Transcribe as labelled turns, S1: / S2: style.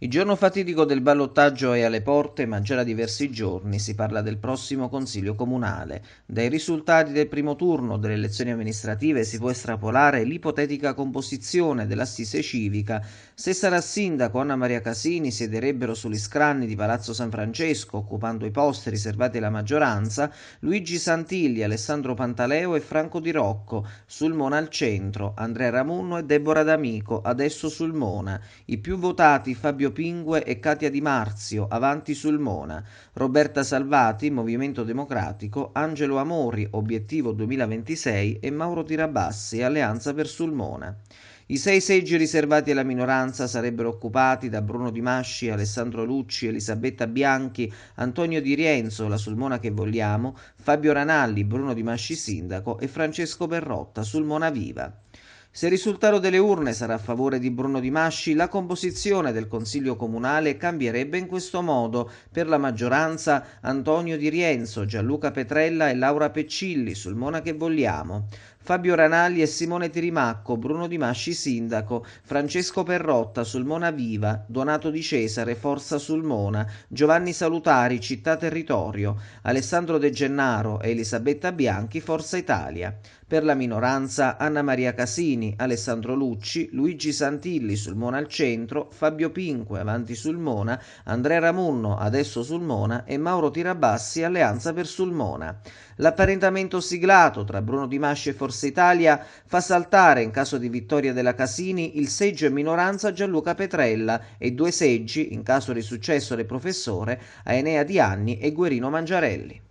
S1: Il giorno fatidico del ballottaggio è alle porte, ma già da diversi giorni si parla del prossimo Consiglio Comunale. Dai risultati del primo turno delle elezioni amministrative si può estrapolare l'ipotetica composizione dell'assise civica. Se sarà sindaco Anna Maria Casini siederebbero sugli scranni di Palazzo San Francesco, occupando i posti riservati alla maggioranza, Luigi Santilli, Alessandro Pantaleo e Franco Di Rocco, sul Mona al centro, Andrea Ramunno e Deborah D'Amico, adesso sul Mona. I più votati Fabio Fabio Pingue e Katia Di Marzio, Avanti sul Mona, Roberta Salvati, Movimento Democratico, Angelo Amori, Obiettivo 2026 e Mauro Tirabassi, Alleanza per Sulmona. I sei seggi riservati alla minoranza sarebbero occupati da Bruno Di Masci, Alessandro Lucci, Elisabetta Bianchi, Antonio Di Rienzo, la Sulmona che vogliamo, Fabio Ranalli, Bruno Di Masci sindaco e Francesco Perrotta, Sulmona viva. Se il risultato delle urne sarà a favore di Bruno Di Masci, la composizione del Consiglio Comunale cambierebbe in questo modo. Per la maggioranza Antonio Di Rienzo, Gianluca Petrella e Laura Peccilli sul Mona che vogliamo. Fabio Ranalli e Simone Tirimacco, Bruno Di Masci sindaco, Francesco Perrotta sul Mona Viva, Donato Di Cesare Forza sul Mona, Giovanni Salutari Città Territorio, Alessandro De Gennaro e Elisabetta Bianchi Forza Italia. Per la minoranza Anna Maria Casini Giannini, Alessandro Lucci, Luigi Santilli sul Mona al centro, Fabio Pinque avanti sul Mona, Andrea Ramunno adesso sul Mona e Mauro Tirabassi alleanza per sul Mona. L'apparentamento siglato tra Bruno Di Masci e Forza Italia fa saltare in caso di vittoria della Casini il seggio in minoranza Gianluca Petrella e due seggi in caso di successo del professore a Enea Di Anni e Guerino Mangiarelli.